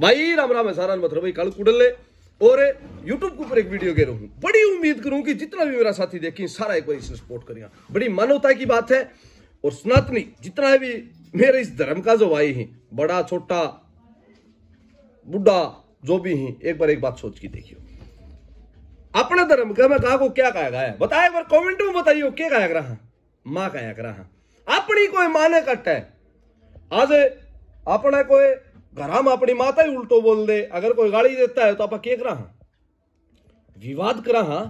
भाई राम राम है सारा मतलब भाई कल कुडल और यूट्यूब के ऊपर एक वीडियो कह रहा हूँ बड़ी उम्मीद करूँ कि जितना भी मेरा साथी देखी सारा एक बार इसे सपोर्ट करेगा बड़ी मानवता की बात है और सनातनी जितना भी मेरे इस धर्म का जो भाई है बड़ा छोटा बुढ़ा जो भी है एक बार एक बात सोच के देखियो अपने धर्म का मैं कहा को क्या कहा गया बताया एक बार में बताइयो क्या कहा रहा माँ कहा रहा अपनी कोई माने कट है आज अपना कोई हम अपनी माता ही उल्टो बोल दे अगर कोई गाली देता है तो आप के करा विवाद करा हा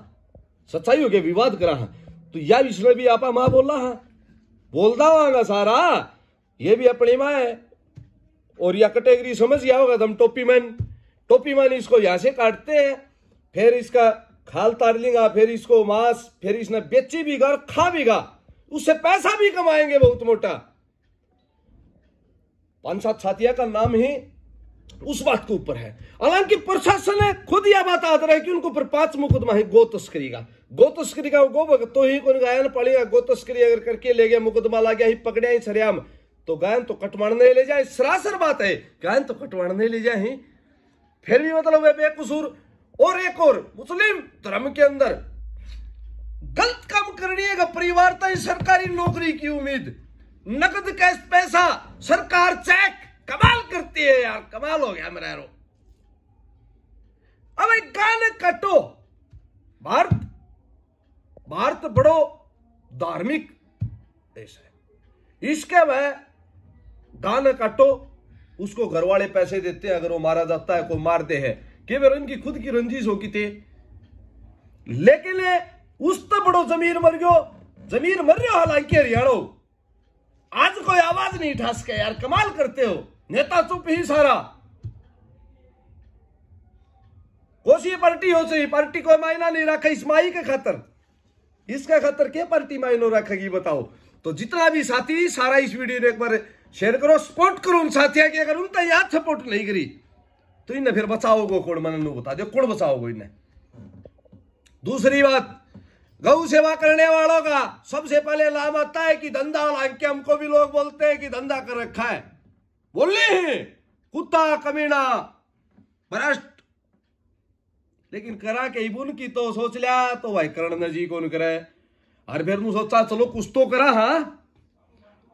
सच्चाई हो गया विवाद करा हा तो यह विषय भी आपा माँ बोला हा बोलता होगा सारा ये भी अपनी माँ है और यह कैटेगरी समझ गया होगा तुम टोपी मैन टोपी मैन इसको यहां से काटते हैं फिर इसका खाल तार लेगा फिर इसको मांस फिर इसने बेची भी गा खा भी गा उससे पैसा भी कमाएंगे बहुत मोटा पांच सात साथिया का नाम ही उस बात के ऊपर है हालांकि प्रशासन ने खुद यह बात रहा है कि उनके ऊपर पांच मुकदमा है गो तस्करी का गो तस्करी का गो तो ही कौन गायन पड़ेगा गो तस्करी अगर करके ले गया मुकदमा ला गया ही पकड़े ही सरेआम तो गायन तो नहीं ले जाए सरासर बात है गायन तो कटवाण नहीं ले जाए फिर भी मतलब वे बेकसूर और एक और मुस्लिम धर्म के अंदर गलत काम करने का परिवार तो सरकारी नौकरी की उम्मीद नकद कैश पैसा कमाल हो गया मेरा अब एक गाने कटो भारत भारत बड़ो धार्मिक देश है इसके वह गाना काटो उसको घर वाले पैसे देते हैं अगर वो मारा जाता है कोई मारते हैं केवल उनकी खुद की रंजिश होगी थे लेकिन उस तो बड़ो जमीन मर गयो जमीन मर रहे हो हालांकि हरियाणो आज कोई आवाज नहीं उठा सके यार कमाल करते हो नेता चुप ही सारा कोसी पार्टी हो सही पार्टी को मायना नहीं रखा इस माई के खातर इसका खातर क्या पार्टी मायनो रखेगी बताओ तो जितना भी साथी सारा इस वीडियो ने एक बार शेयर करो सपोर्ट करो उन साथियों की अगर उनका याद सपोर्ट नहीं करी तो इन्हें फिर बचाओगे कौन मन बता दो कौन बचाओगे इन्हें दूसरी बात गौ सेवा करने वालों का सबसे पहले लाभ आता है कि धंधा और हमको भी लोग बोलते हैं कि धंधा कर रखा है बोलने हैं कुत्ता कमीना भ्रष्ट लेकिन करा के इबुन की तो सोच लिया तो भाई करण जी कौन करे अरे फिर तू सोचा चलो कुछ तो करा हा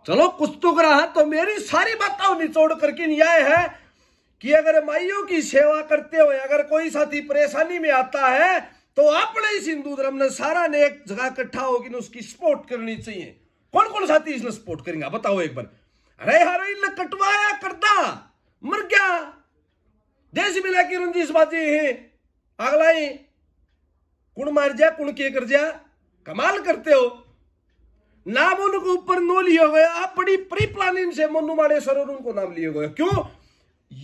चलो कुछ तो करा हा तो मेरी सारी बातों निचोड़ करके न्याय है कि अगर माइयों की सेवा करते हुए अगर कोई साथी परेशानी में आता है तो अपने इस हिंदू धर्म ने सारा ने एक जगह इकट्ठा होगी उसकी सपोर्ट करनी चाहिए कौन कौन साथी इसने सपोर्ट करेंगे बताओ एक बार अरे हर इन कटवाया करता मर गया देश मिला की रंजीश बाजी है अगला ही कुण मार जा कुण के कर जा कमाल करते हो नाम उनको ऊपर नो लिए गए आप बड़ी प्री प्लानिंग से मनु माड़े सरोर उनको नाम लिए गए क्यों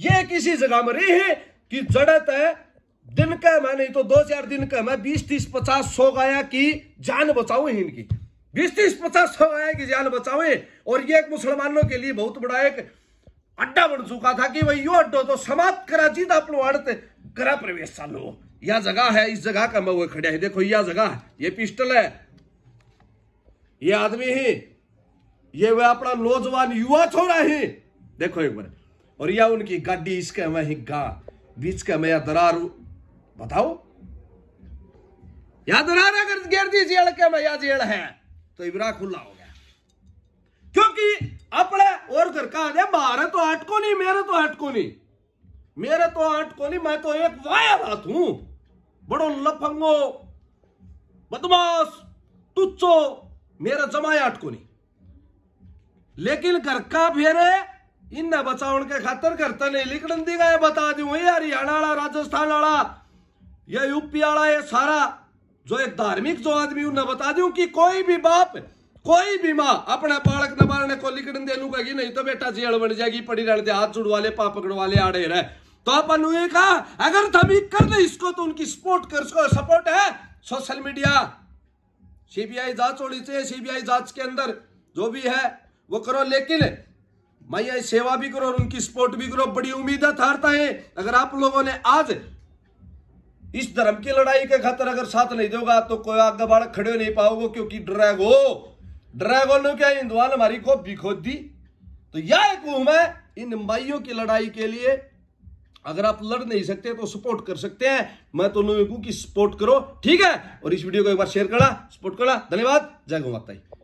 ये किसी जगह में रही है कि जड़त है दिन का मैं नहीं तो दो चार दिन का मैं बीस तीस पचास सौ गाया कि जान बचाऊ इनकी बीस तीस पचास सौ आए कि जान बचावे और ये एक मुसलमानों के लिए बहुत बड़ा एक अड्डा बन चुका था कि भाई यो अड्डो तो समाप्त करा जीत आप लोग करा प्रवेश चालो यह जगह है इस जगह का मैं वो खड़े है देखो यह जगह ये पिस्टल है ये आदमी ही ये वह अपना नौजवान युवा छोड़ा ही देखो एक बार और यह उनकी गाड़ी इसके में ही गा बीच का मैं दरार बताओ यह दरार अगर गेर दीजिए के मैं यह जेड़ है तो इबरा खुला हो गया क्योंकि अपने और घर का अरे बाहर तो अटको नहीं मेरे तो अटको नहीं मेरे तो अटको नहीं मैं तो एक वायर हाथ हूं बड़ो लफंगो बदमाश तुच्छो मेरा जमाया अटको नहीं लेकिन घर का फेरे इन बचावन के खातर करता नहीं लिखन दी गए बता दू यार हरियाणा राजस्थान वाला या यूपी वाला ये सारा जो एक धार्मिक जो आदमी उन्हें बता दू कि कोई भी बाप कोई भी माँ अपने बालक न मारने को लिखने दे लू कि नहीं तो बेटा जेल बन जाएगी पड़ी रहने दे हाथ जुड़वा ले पाप पकड़वा ले आड़े रहे तो अपन ये कहा अगर तमीक कर दे इसको तो उनकी सपोर्ट कर उसको सपोर्ट है सोशल मीडिया सीबीआई जांच होनी चाहिए सीबीआई जांच के अंदर जो भी है वो करो लेकिन मैं सेवा भी करो और उनकी सपोर्ट भी करो बड़ी उम्मीद है थारता है अगर आप लोगों ने आज इस धर्म की लड़ाई के खातर अगर साथ नहीं दोगा तो कोई आगे बाढ़ खड़े नहीं पाओगे क्योंकि ड्रैगो ड्रैगो ने क्या हिंदुआन हमारी को बिखोद दी तो यह एक मुहिम है इन भाइयों की लड़ाई के लिए अगर आप लड़ नहीं सकते तो सपोर्ट कर सकते हैं मैं तो लोगों की सपोर्ट करो ठीक है और इस वीडियो को एक बार शेयर करा सपोर्ट करा धन्यवाद जय गो माता